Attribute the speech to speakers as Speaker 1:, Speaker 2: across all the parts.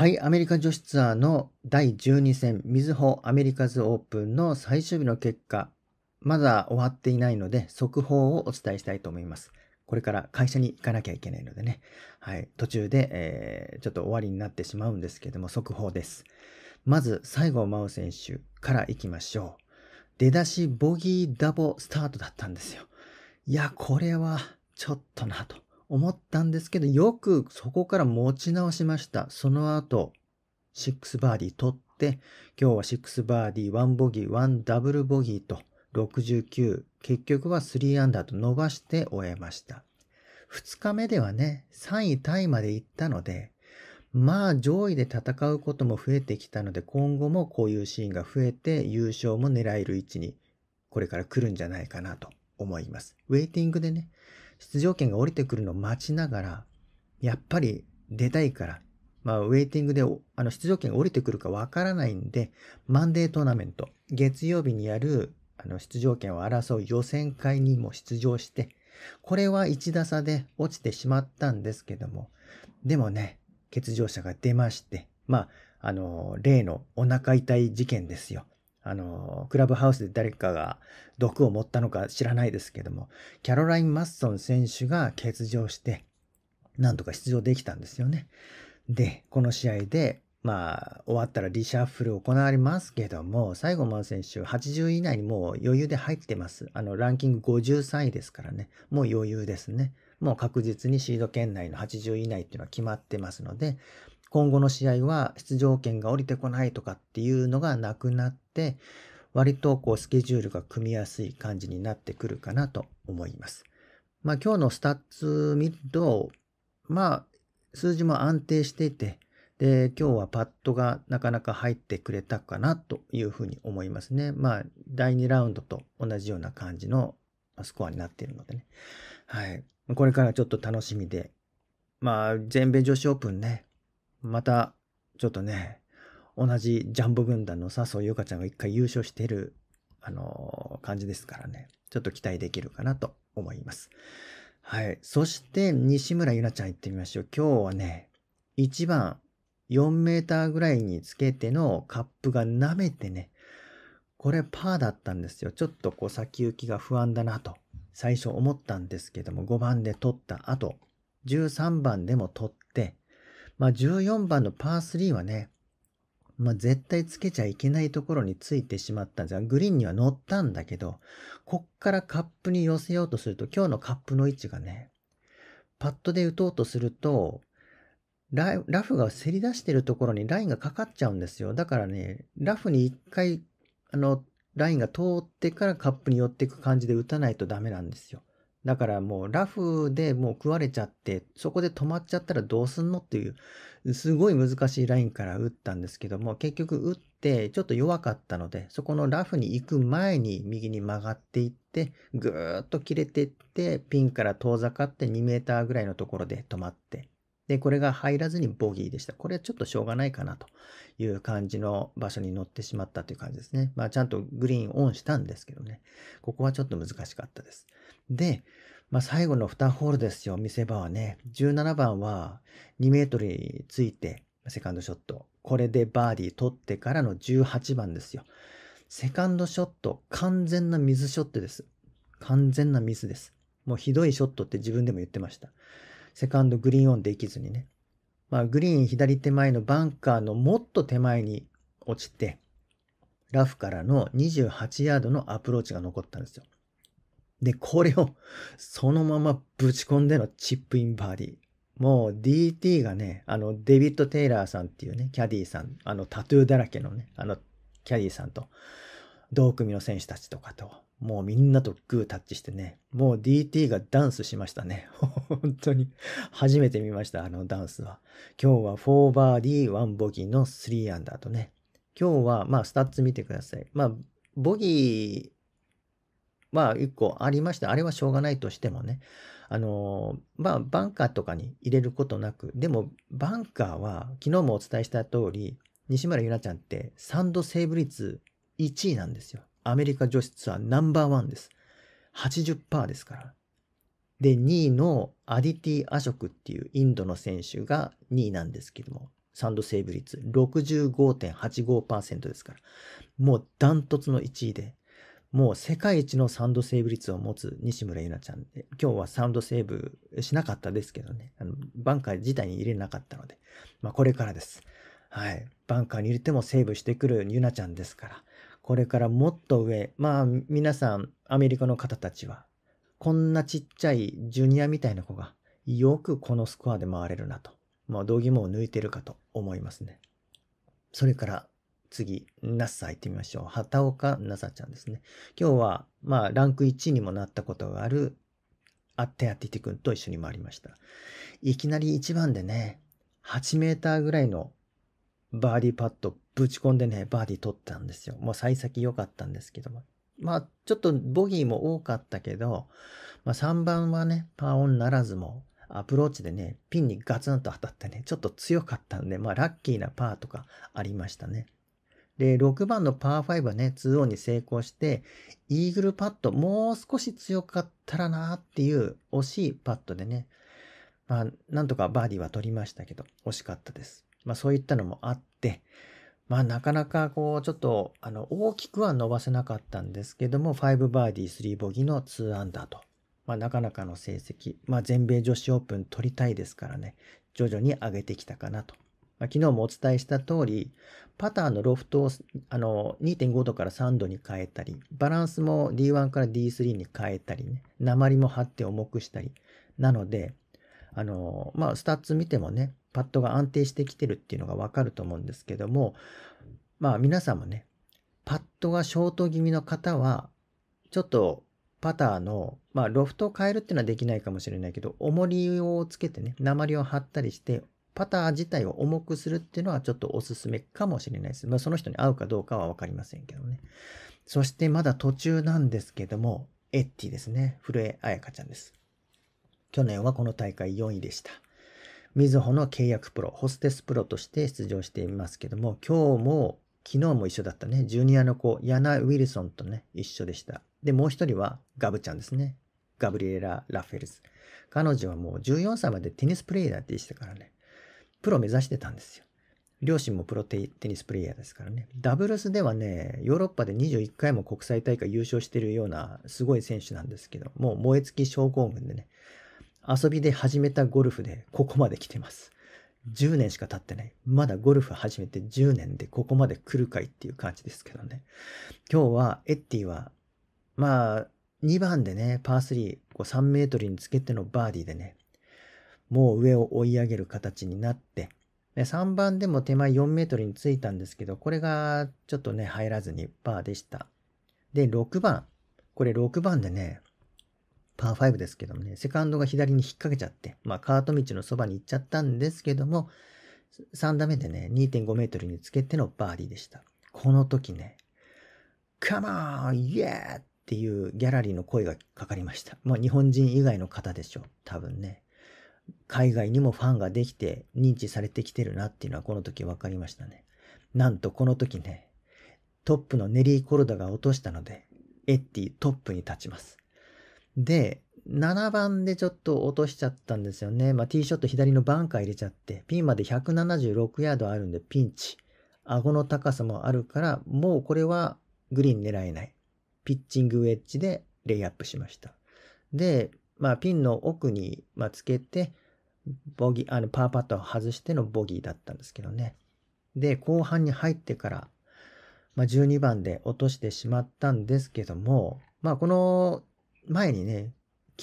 Speaker 1: はい、アメリカ女子ツアーの第12戦、みずほアメリカズオープンの最終日の結果、まだ終わっていないので、速報をお伝えしたいと思います。これから会社に行かなきゃいけないのでね。はい。途中で、えー、ちょっと終わりになってしまうんですけども、速報です。まず、西郷真央選手から行きましょう。出だしボギーダボスタートだったんですよ。いや、これはちょっとなと。思ったんですけど、よくそこから持ち直しました。その後、6バーディー取って、今日は6バーディー、1ボギー、1ダブルボギーと、69、結局は3アンダーと伸ばして終えました。2日目ではね、3位タイまで行ったので、まあ上位で戦うことも増えてきたので、今後もこういうシーンが増えて、優勝も狙える位置に、これから来るんじゃないかなと思います。ウェイティングでね、出場権が降りてくるのを待ちながら、やっぱり出たいから、まあ、ウェイティングで、あの、出場権が降りてくるかわからないんで、マンデートーナメント、月曜日にやる、あの、出場権を争う予選会にも出場して、これは1打差で落ちてしまったんですけども、でもね、欠場者が出まして、まあ、あの、例のお腹痛い事件ですよ。あの、クラブハウスで誰かが毒を持ったのか知らないですけども、キャロライン・マッソン選手が欠場して、なんとか出場できたんですよね。で、この試合で、まあ、終わったらリシャッフル行われますけども、最後マン選手、80位以内にもう余裕で入ってます。あの、ランキング53位ですからね、もう余裕ですね。もう確実にシード圏内の80位以内っていうのは決まってますので、今後の試合は出場権が降りてこないとかっていうのがなくなって、割とこうスケジュールが組みやすい感じになってくるかなと思います。まあ今日のスタッツ見ると、まあ数字も安定していて、で、今日はパッドがなかなか入ってくれたかなというふうに思いますね。まあ第2ラウンドと同じような感じのスコアになっているのでね。はい。これからちょっと楽しみで、まあ全米女子オープンね、また、ちょっとね、同じジャンボ軍団の笹生優香ちゃんが一回優勝してる、あのー、感じですからね、ちょっと期待できるかなと思います。はい。そして、西村優菜ちゃん行ってみましょう。今日はね、1番、4メーターぐらいにつけてのカップが舐めてね、これパーだったんですよ。ちょっとこう先行きが不安だなと最初思ったんですけども5番で取った後13番でも取っまあ、14番のパー3はね、まあ、絶対つけちゃいけないところについてしまったんですが、グリーンには乗ったんだけど、こっからカップに寄せようとすると、今日のカップの位置がね、パットで打とうとすると、ララフがせり出してるところにラインがかかっちゃうんですよ。だからね、ラフに一回、あの、ラインが通ってからカップに寄っていく感じで打たないとダメなんですよ。だからもうラフでもう食われちゃって、そこで止まっちゃったらどうすんのっていう、すごい難しいラインから打ったんですけども、結局打ってちょっと弱かったので、そこのラフに行く前に右に曲がっていって、ぐーっと切れていって、ピンから遠ざかって2メーターぐらいのところで止まって、で、これが入らずにボギーでした。これはちょっとしょうがないかなという感じの場所に乗ってしまったという感じですね。まあちゃんとグリーンオンしたんですけどね。ここはちょっと難しかったです。で、まあ最後の2ホールですよ、見せ場はね。17番は2メートルについて、セカンドショット。これでバーディー取ってからの18番ですよ。セカンドショット、完全なミスショットです。完全なミスです。もうひどいショットって自分でも言ってました。セカンドグリーンオンできずにね、まあ、グリーン左手前のバンカーのもっと手前に落ちて、ラフからの28ヤードのアプローチが残ったんですよ。で、これをそのままぶち込んでのチップインバーディー。もう DT がね、あのデビッド・テイラーさんっていうね、キャディーさん、あのタトゥーだらけのね、あのキャディーさんと、同組の選手たちとかと、もうみんなとグータッチしてね、もう DT がダンスしましたね。本当に。初めて見ました、あのダンスは。今日は4バーディー、1ボギーの3アンダーとね。今日は、まあ、スタッツ見てください。まあ、ボギーは1個ありました。あれはしょうがないとしてもね。あのー、まあ、バンカーとかに入れることなく、でも、バンカーは、昨日もお伝えした通り、西村優菜ちゃんって、サンドセーブ率1位なんですよ。アメリカ女子ツアーナンバーワンです。80%ですから。で、2位のアディティ・アショクっていうインドの選手が2位なんですけども、サンドセーブ率65.85%ですから、もうダントツの1位で、もう世界一のサンドセーブ率を持つ西村優奈ちゃんで、今日はサンドセーブしなかったですけどね、あのバンカー自体に入れなかったので、まあこれからです。はい。バンカーに入れてもセーブしてくる優奈ちゃんですから、これからもっと上、まあ皆さんアメリカの方たちは、こんなちっちゃいジュニアみたいな子がよくこのスコアで回れるなと、まあ道義も抜いてるかと思いますね。それから次、ナッサ行ってみましょう。畑岡ナサちゃんですね。今日は、まあ、ランク1にもなったことがある、アッテアティティ君と一緒に回りました。いきなり1番でね、8メーターぐらいのバーディーパットぶち込んでね、バーディー取ったんですよ。もう幸先良かったんですけども。まあ、ちょっとボギーも多かったけど、まあ、3番はね、パーオンならずも、アプローチでね、ピンにガツンと当たってね、ちょっと強かったんで、まあ、ラッキーなパーとかありましたね。で、6番のパー5はね、2オンに成功して、イーグルパット、もう少し強かったらなっていう惜しいパットでね、まあ、なんとかバーディーは取りましたけど、惜しかったです。まあ、そういったのもあって、まあなかなかこうちょっとあの大きくは伸ばせなかったんですけども5バーディー3ボギーの2アンダーと、まあ、なかなかの成績、まあ、全米女子オープン取りたいですからね徐々に上げてきたかなと、まあ、昨日もお伝えした通りパターのロフトをあの2.5度から3度に変えたりバランスも D1 から D3 に変えたりね鉛も張って重くしたりなのであのまあスタッツ見てもねパッドが安定してきてるっていうのがわかると思うんですけども、まあ皆さんもね、パッドがショート気味の方は、ちょっとパターの、まあロフトを変えるっていうのはできないかもしれないけど、重りをつけてね、鉛を貼ったりして、パター自体を重くするっていうのはちょっとおすすめかもしれないです。まあその人に合うかどうかはわかりませんけどね。そしてまだ途中なんですけども、エッティですね。古江彩香ちゃんです。去年はこの大会4位でした。みずほの契約プロ、ホステスプロとして出場していますけども、今日も昨日も一緒だったね。ジュニアの子、ヤナ・ウィルソンとね、一緒でした。で、もう一人はガブちゃんですね。ガブリエラ・ラフェルズ。彼女はもう14歳までテニスプレイヤーって言っしたからね。プロ目指してたんですよ。両親もプロテニスプレイヤーですからね。ダブルスではね、ヨーロッパで21回も国際大会優勝してるようなすごい選手なんですけど、もう燃え尽き症候群でね、遊びで始めたゴルフでここまで来てます。10年しか経ってない。まだゴルフ始めて10年でここまで来るかいっていう感じですけどね。今日はエッティは、まあ、2番でね、パー3、3メートルにつけてのバーディーでね、もう上を追い上げる形になって、3番でも手前4メートルについたんですけど、これがちょっとね、入らずにバーでした。で、6番。これ6番でね、パー5ですけどもね、セカンドが左に引っ掛けちゃって、まあ、カート道のそばに行っちゃったんですけども、3打目でね、2.5メートルにつけてのバーディーでした。この時ね、カモンイエーっていうギャラリーの声がかかりました。まあ、日本人以外の方でしょう。多分ね。海外にもファンができて認知されてきてるなっていうのはこの時分かりましたね。なんとこの時ね、トップのネリー・コルダが落としたので、エッティトップに立ちます。で、7番でちょっと落としちゃったんですよね。まあ、ティーショット左のバンカー入れちゃって、ピンまで176ヤードあるんでピンチ。顎の高さもあるから、もうこれはグリーン狙えない。ピッチングウェッジでレイアップしました。で、まあ、ピンの奥に、まあ、つけて、ボギー、あの、パーパットを外してのボギーだったんですけどね。で、後半に入ってから、まあ、12番で落としてしまったんですけども、まあ、この前にね、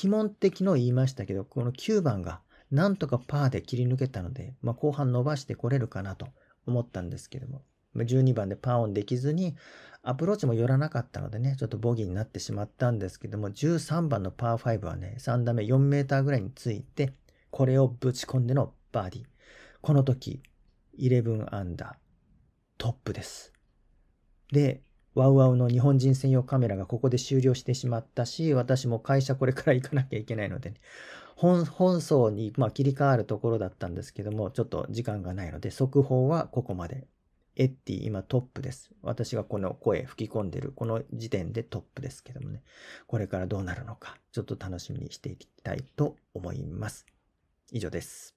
Speaker 1: 鬼門って昨日言いましたけど、この9番がなんとかパーで切り抜けたので、まあ、後半伸ばしてこれるかなと思ったんですけども、12番でパーオンできずに、アプローチも寄らなかったのでね、ちょっとボギーになってしまったんですけども、13番のパー5はね、3打目4メーターぐらいについて、これをぶち込んでのバーディー。この時、11アンダー、トップです。で、ワウワウの日本人専用カメラがここで終了してしまったし、私も会社これから行かなきゃいけないので、ね、本、本層に、まあ、切り替わるところだったんですけども、ちょっと時間がないので、速報はここまで。エッティ今トップです。私がこの声吹き込んでる、この時点でトップですけどもね、これからどうなるのか、ちょっと楽しみにしていきたいと思います。以上です。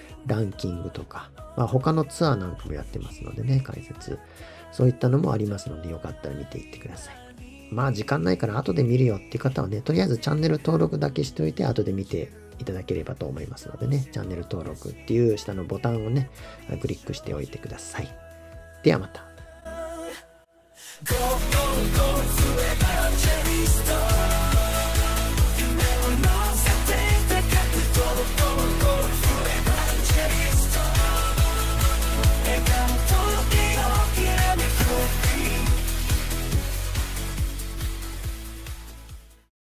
Speaker 1: ランキングとか、まあ、他のツアーなんかもやってますのでね、解説。そういったのもありますので、よかったら見ていってください。まあ時間ないから後で見るよっていう方はね、とりあえずチャンネル登録だけしておいて後で見ていただければと思いますのでね、チャンネル登録っていう下のボタンをね、クリックしておいてください。ではまた。